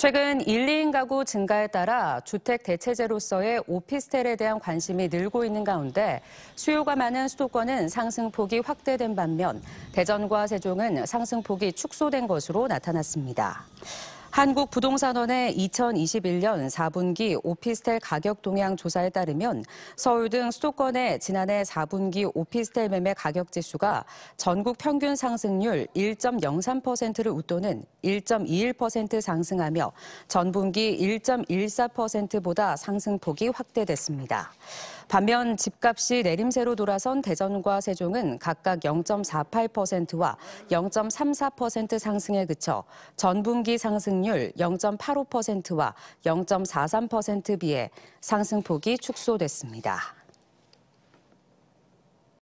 최근 1, 2인 가구 증가에 따라 주택 대체재로서의 오피스텔에 대한 관심이 늘고 있는 가운데 수요가 많은 수도권은 상승폭이 확대된 반면 대전과 세종은 상승폭이 축소된 것으로 나타났습니다. 한국부동산원의 2021년 4분기 오피스텔 가격 동향 조사에 따르면 서울 등 수도권의 지난해 4분기 오피스텔 매매 가격 지수가 전국 평균 상승률 1.03%를 웃도는 1.21% 상승하며 전분기 1.14%보다 상승폭이 확대됐습니다. 반면 집값이 내림세로 돌아선 대전과 세종은 각각 0.48%와 0.34% 상승에 그쳐 전분기 상승률 0.85%와 0.43% 비해 상승폭이 축소됐습니다.